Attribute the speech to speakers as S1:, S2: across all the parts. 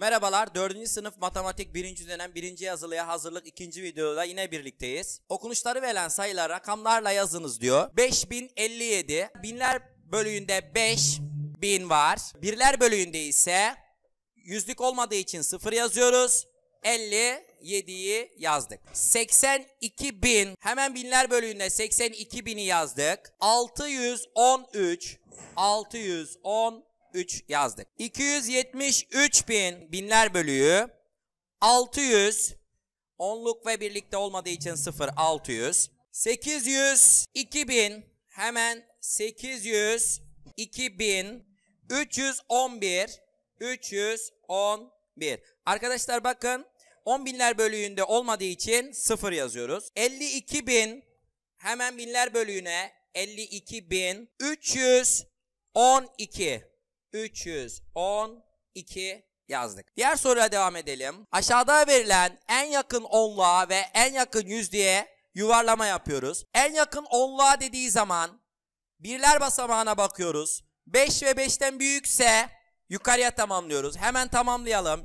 S1: Merhabalar 4. sınıf matematik 1. dönem 1. yazılıya hazırlık 2. videoda yine birlikteyiz. Okunuşları verilen sayılar rakamlarla yazınız diyor. 5057 binler bölüğünde 5 bin var. Birler bölüğünde ise yüzlük olmadığı için 0 yazıyoruz. 57'yi yazdık. 82.000 hemen binler bölüğünde 82.000'i yazdık. 613 613 3 yazdık. 273 bin binler bölüğü 600 onluk ve birlikte olmadığı için 0 600 800 bin hemen 800 bin 311 311 arkadaşlar bakın 10 binler bölüğünde olmadığı için 0 yazıyoruz 52 bin hemen binler bölüğüne 52 bin 312 312 yazdık. Diğer soruya devam edelim. Aşağıda verilen en yakın onluğa ve en yakın yüzlüğe yuvarlama yapıyoruz. En yakın onluğa dediği zaman birler basamağına bakıyoruz. 5 ve 5'ten büyükse yukarıya tamamlıyoruz. Hemen tamamlayalım.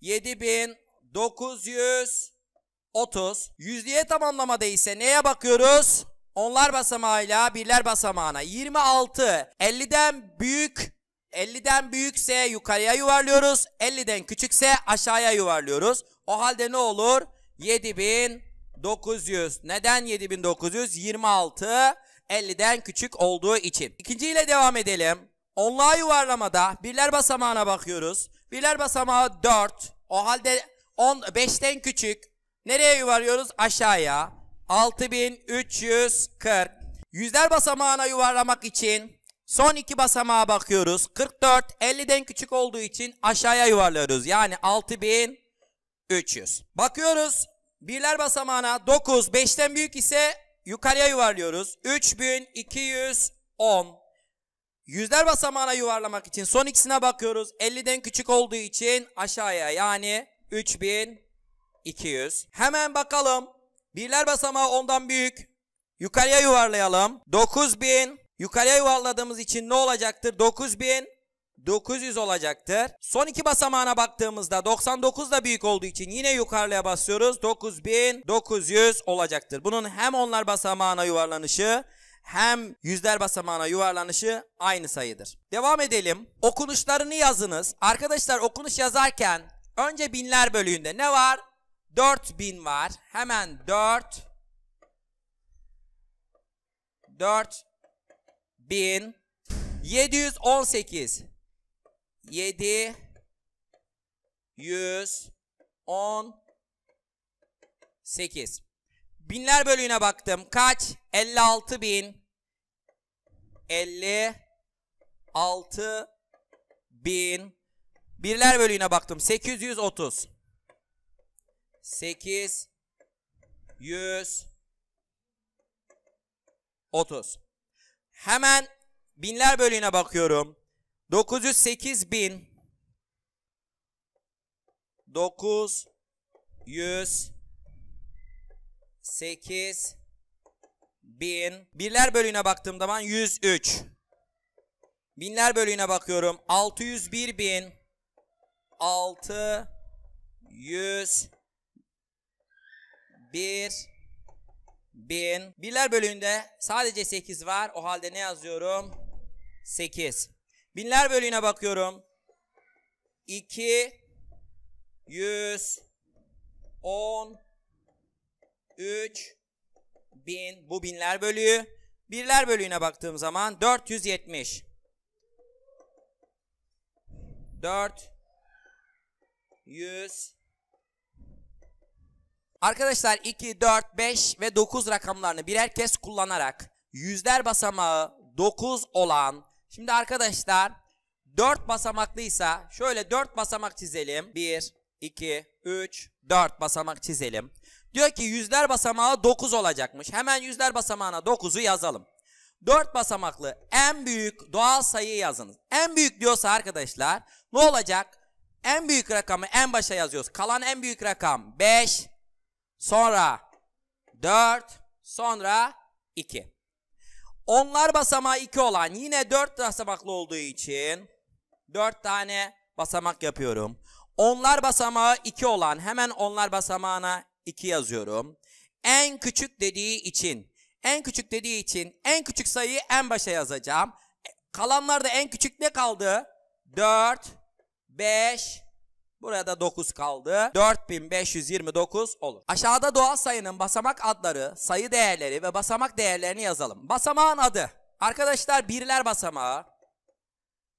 S1: 7930. Yüzlüğe tamamlamada ise neye bakıyoruz? Onlar basamağıyla birler basamağına. 26. 50'den büyük 50'den büyükse yukarıya yuvarlıyoruz. 50'den küçükse aşağıya yuvarlıyoruz. O halde ne olur? 7900. Neden 7900? 26 50'den küçük olduğu için. İkinciyle devam edelim. Onluğa yuvarlamada birler basamağına bakıyoruz. Birler basamağı 4. O halde 10, 5'ten küçük. Nereye yuvarlıyoruz? Aşağıya. 6340. Yüzler basamağına yuvarlamak için Son iki basamağa bakıyoruz. 44 50'den küçük olduğu için aşağıya yuvarlıyoruz. Yani 6300. Bakıyoruz. Birler basamağına 9 5'ten büyük ise yukarıya yuvarlıyoruz. 3210. Yüzler basamağına yuvarlamak için son ikisine bakıyoruz. 50'den küçük olduğu için aşağıya yani 3200. Hemen bakalım. Birler basamağı ondan büyük. Yukarıya yuvarlayalım. 9000 Yukarıya yuvarladığımız için ne olacaktır? 9900 olacaktır. Son iki basamağına baktığımızda 99 da büyük olduğu için yine yukarıya basıyoruz. 9900 olacaktır. Bunun hem onlar basamağına yuvarlanışı hem yüzler basamağına yuvarlanışı aynı sayıdır. Devam edelim. Okunuşlarını yazınız. Arkadaşlar okunuş yazarken önce binler bölüğünde ne var? 4000 var. Hemen 4 4 bin 718 7 100 10 8 Binler bölüğüne baktım. Kaç? 56 bin 56 bin Birler bölüğüne baktım. 830 8 100 30 Hemen binler bölüğüne bakıyorum. 908 bin 908 bin birler bölüğüne baktığım zaman 103 binler bölüğüne bakıyorum 601 bin 601 bin. Birler bölüğünde sadece 8 var. O halde ne yazıyorum? 8. Binler bölüğüne bakıyorum. 2 100 10 3 bin. Bu binler bölüğü. Birler bölüğüne baktığım zaman 470. 4 100 Arkadaşlar 2, 4, 5 ve 9 rakamlarını birer kez kullanarak yüzler basamağı 9 olan şimdi arkadaşlar 4 basamaklıysa şöyle 4 basamak çizelim. 1, 2, 3, 4 basamak çizelim. Diyor ki yüzler basamağı 9 olacakmış. Hemen yüzler basamağına 9'u yazalım. 4 basamaklı en büyük doğal sayı yazınız. En büyük diyorsa arkadaşlar ne olacak? En büyük rakamı en başa yazıyoruz. Kalan en büyük rakam 5, sonra 4, sonra 2. Onlar basamağı 2 olan yine 4 basamaklı olduğu için 4 tane basamak yapıyorum. Onlar basamağı 2 olan hemen onlar basamağına 2 yazıyorum. En küçük dediği için en küçük dediği için en küçük sayıyı en başa yazacağım. E, Kalanlarda en küçük ne kaldı? 4, 5, Buraya da 9 kaldı. 4529 olur. Aşağıda doğal sayının basamak adları, sayı değerleri ve basamak değerlerini yazalım. Basamağın adı. Arkadaşlar birler basamağı.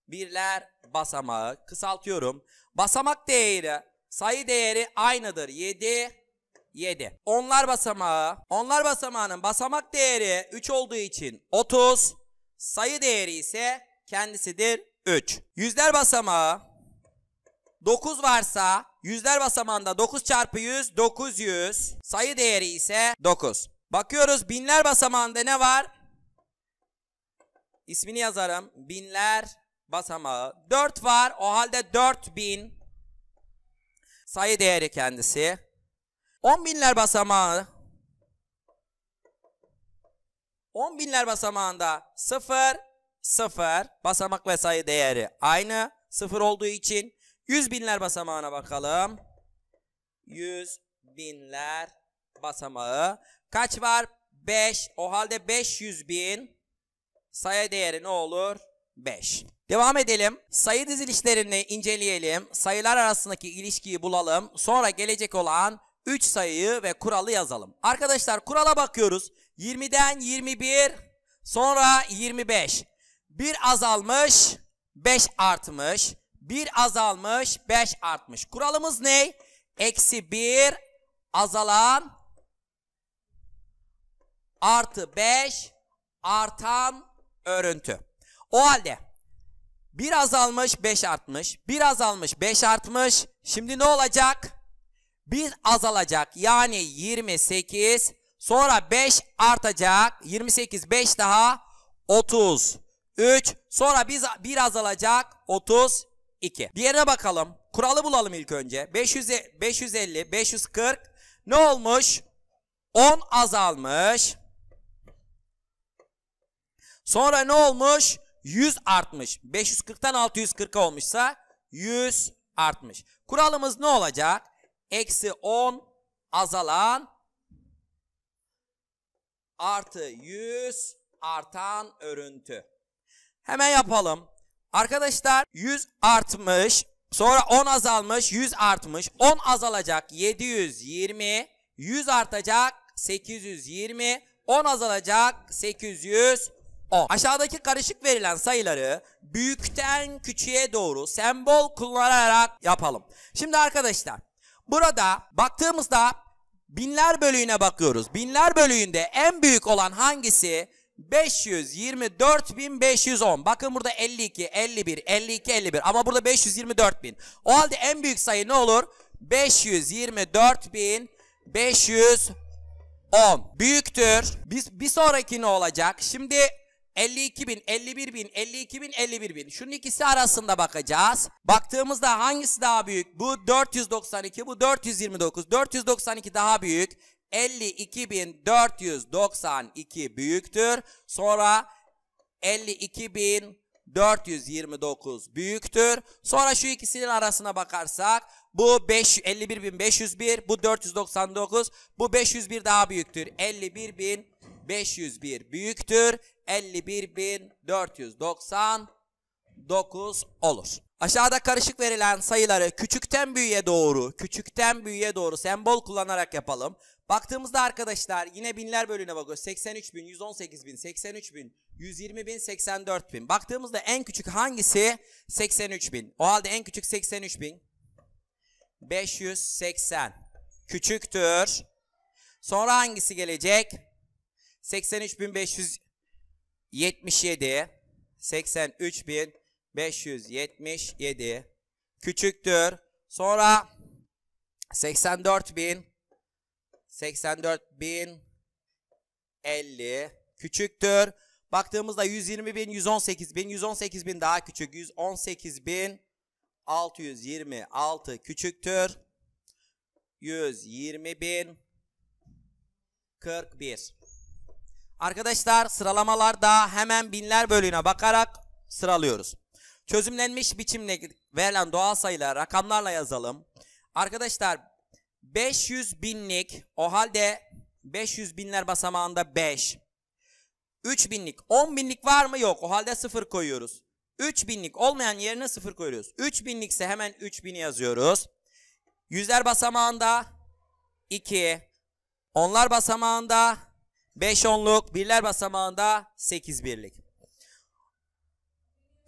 S1: Birler basamağı. Kısaltıyorum. Basamak değeri, sayı değeri aynıdır. 7, 7. Onlar basamağı. Onlar basamağının basamak değeri 3 olduğu için 30. Sayı değeri ise kendisidir 3. Yüzler basamağı. 9 varsa yüzler basamağında 9 çarpı 100 900. Sayı değeri ise 9. Bakıyoruz binler basamağında ne var? İsmini yazarım. Binler basamağı. 4 var. O halde 4000 sayı değeri kendisi. 10 binler basamağı. 10 binler basamağında 0 0 basamak ve sayı değeri aynı. 0 olduğu için Yüz binler basamağına bakalım. Yüz binler basamağı. Kaç var? 5. O halde 500 bin. Sayı değeri ne olur? 5. Devam edelim. Sayı dizilişlerini inceleyelim. Sayılar arasındaki ilişkiyi bulalım. Sonra gelecek olan 3 sayıyı ve kuralı yazalım. Arkadaşlar kurala bakıyoruz. 20'den 21 sonra 25. 1 azalmış 5 artmış. 1 azalmış, 5 artmış. Kuralımız ne? Eksi 1 azalan artı 5 artan örüntü. O halde 1 azalmış, 5 artmış. 1 azalmış, 5 artmış. Şimdi ne olacak? 1 azalacak. Yani 28. Sonra 5 artacak. 28, 5 daha 30. 3. Sonra 1 azalacak. 30. 2. Diğerine bakalım. Kuralı bulalım ilk önce. 500, 550, 540. Ne olmuş? 10 azalmış. Sonra ne olmuş? 100 artmış. 540'tan 640'a olmuşsa 100 artmış. Kuralımız ne olacak? Eksi 10 azalan artı 100 artan örüntü. Hemen yapalım. Arkadaşlar 100 artmış. Sonra 10 azalmış. 100 artmış. 10 azalacak. 720. 100 artacak. 820. 10 azalacak. 810. Aşağıdaki karışık verilen sayıları büyükten küçüğe doğru sembol kullanarak yapalım. Şimdi arkadaşlar burada baktığımızda binler bölüğüne bakıyoruz. Binler bölüğünde en büyük olan hangisi? 524.510. Bakın burada 52, 51, 52, 51 ama burada 524.000. O halde en büyük sayı ne olur? 524.510. Büyüktür. Biz, bir sonraki ne olacak? Şimdi 52.000, 51.000, 52.000, bin, 52 Şunun ikisi arasında bakacağız. Baktığımızda hangisi daha büyük? Bu 492, bu 429. 492 daha büyük. 52.492 büyüktür. Sonra 52.429 büyüktür. Sonra şu ikisinin arasına bakarsak bu 51.501, bu 499, bu 501 daha büyüktür. 51.501 büyüktür. 51.499 9 olur. Aşağıda karışık verilen sayıları küçükten büyüğe doğru, küçükten büyüğe doğru sembol kullanarak yapalım. Baktığımızda arkadaşlar yine binler bölüne bakıyoruz. 83 bin, 118 bin, 83 bin, 120 bin, 84 bin. Baktığımızda en küçük hangisi? 83 bin. O halde en küçük 83 bin. 580 küçüktür. Sonra hangisi gelecek? 83.577 83.000 577 küçüktür. Sonra 84.000 bin küçüktür. Baktığımızda 120.000 118.000 118.000 daha küçük 118 küçüktür. 120 bin 41 Arkadaşlar sıralamalarda hemen binler bölüğüne bakarak sıralıyoruz. Çözümlenmiş biçimle verilen doğal sayılar rakamlarla yazalım. Arkadaşlar 500 binlik o halde 500 binler basamağında 5. 3 binlik 10 binlik var mı yok o halde 0 koyuyoruz. 3 binlik olmayan yerine 0 koyuyoruz. 3 binlikse hemen 3 bini yazıyoruz. Yüzler basamağında 2. Onlar basamağında 5 onluk. Birler basamağında 8 birlik.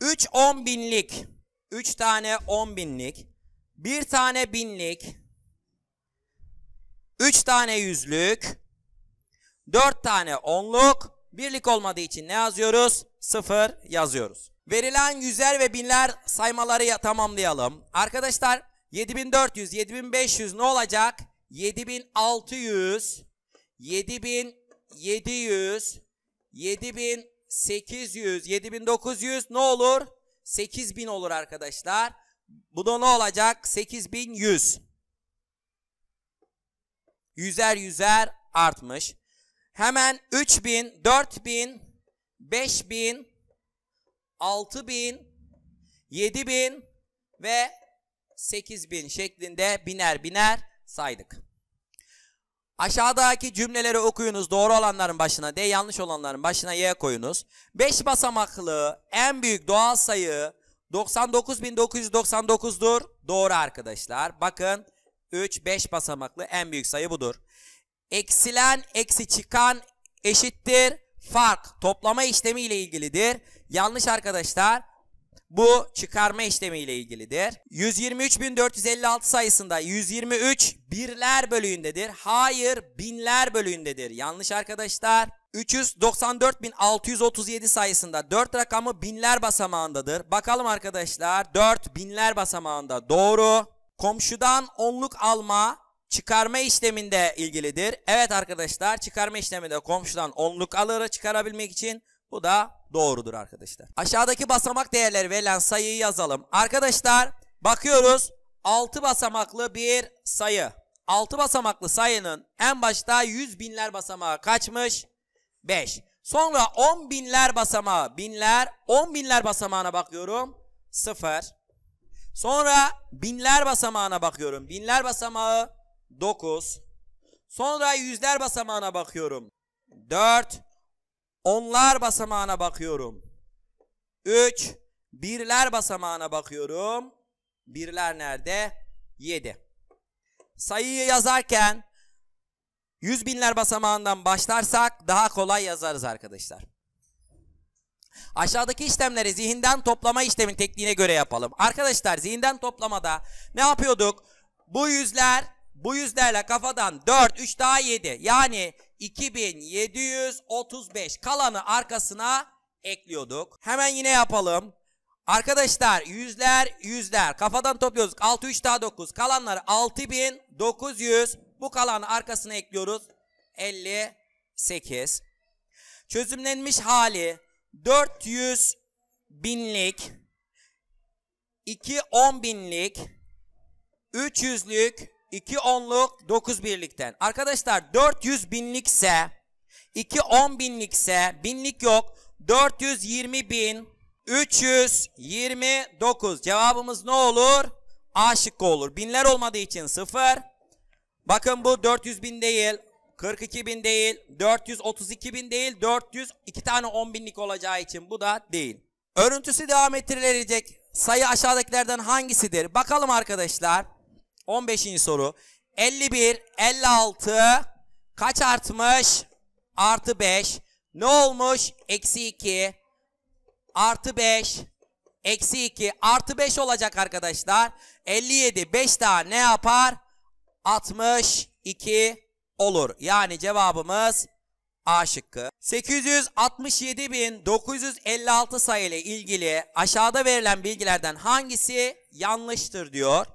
S1: 3 10 binlik. 3 tane 10 binlik. 1 tane binlik. 3 tane yüzlük. 4 tane onluk. Birlik olmadığı için ne yazıyoruz? 0 yazıyoruz. Verilen yüzer ve binler saymaları tamamlayalım. Arkadaşlar 7400, 7500 ne olacak? 7600, 7700, 7000 800, 7900 ne olur? 8000 olur arkadaşlar. Bu da ne olacak? 8100. Yüzer yüzer artmış. Hemen 3000, 4000, 5000, 6000, 7000 ve 8000 şeklinde biner biner saydık. Aşağıdaki cümleleri okuyunuz. Doğru olanların başına D, yanlış olanların başına Y koyunuz. 5 basamaklı en büyük doğal sayı 99.999'dur. Doğru arkadaşlar. Bakın 3, 5 basamaklı en büyük sayı budur. Eksilen, eksi çıkan eşittir. Fark toplama işlemi ile ilgilidir. Yanlış arkadaşlar. Bu çıkarma işlemiyle ilgilidir. 123.456 sayısında 123 birler bölüğündedir. Hayır binler bölüğündedir. Yanlış arkadaşlar. 394.637 sayısında 4 rakamı binler basamağındadır. Bakalım arkadaşlar 4 binler basamağında doğru. Komşudan onluk alma çıkarma işleminde ilgilidir. Evet arkadaşlar çıkarma işleminde komşudan onluk alırı çıkarabilmek için bu da doğrudur arkadaşlar. Aşağıdaki basamak değerleri verilen sayıyı yazalım. Arkadaşlar bakıyoruz 6 basamaklı bir sayı. 6 basamaklı sayının en başta 100 binler basamağı kaçmış? 5. Sonra 10 binler basamağı binler 10 binler basamağına bakıyorum 0. Sonra binler basamağına bakıyorum. Binler basamağı 9. Sonra yüzler basamağına bakıyorum. 4. Onlar basamağına bakıyorum. 3. Birler basamağına bakıyorum. Birler nerede? 7. Sayıyı yazarken yüz binler basamağından başlarsak daha kolay yazarız arkadaşlar. Aşağıdaki işlemleri zihinden toplama işlemin tekniğine göre yapalım. Arkadaşlar zihinden toplamada ne yapıyorduk? Bu yüzler bu yüzlerle kafadan 4, 3 daha 7. Yani 2735 kalanı arkasına ekliyorduk. Hemen yine yapalım. Arkadaşlar yüzler yüzler kafadan topluyoruz. 6, 3 daha 9 Kalanlar 6900 bu kalanı arkasına ekliyoruz. 58. Çözümlenmiş hali 400 binlik 2 10 binlik 300'lük 2 onluk 9 birlikten. Arkadaşlar 400 binlikse 2 10 binlikse binlik yok. 420 bin 329. Cevabımız ne olur? A şıkkı olur. Binler olmadığı için 0. Bakın bu 400 bin değil. 42 bin değil. 432 bin değil. 400 2 tane 10 binlik olacağı için bu da değil. Örüntüsü devam ettirilecek sayı aşağıdakilerden hangisidir? Bakalım arkadaşlar. 15. soru. 51, 56 kaç artmış? Artı 5. Ne olmuş? Eksi 2. Artı 5. Eksi 2. Artı 5 olacak arkadaşlar. 57. 5 daha ne yapar? 62 olur. Yani cevabımız A şıkkı. 867.956 sayı ile ilgili aşağıda verilen bilgilerden hangisi yanlıştır diyor.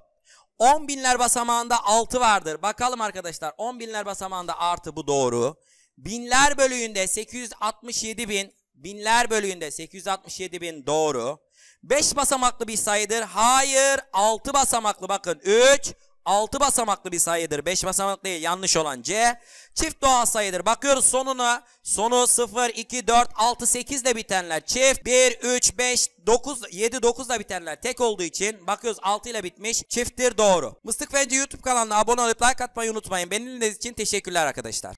S1: 10 binler basamağında 6 vardır. Bakalım arkadaşlar 10 binler basamağında artı bu doğru. Binler bölüğünde 867 bin. Binler bölüğünde 867 bin doğru. 5 basamaklı bir sayıdır. Hayır 6 basamaklı bakın 3, 6 basamaklı bir sayıdır. 5 basamaklı değil. Yanlış olan C. Çift doğal sayıdır. Bakıyoruz sonuna. Sonu 0, 2, 4, 6, 8 ile bitenler çift. 1, 3, 5, 9, 7, 9 ile bitenler tek olduğu için bakıyoruz 6 ile bitmiş. Çifttir doğru. Mıstık Fence YouTube kanalına abone olup like atmayı unutmayın. Beni dinlediğiniz için teşekkürler arkadaşlar.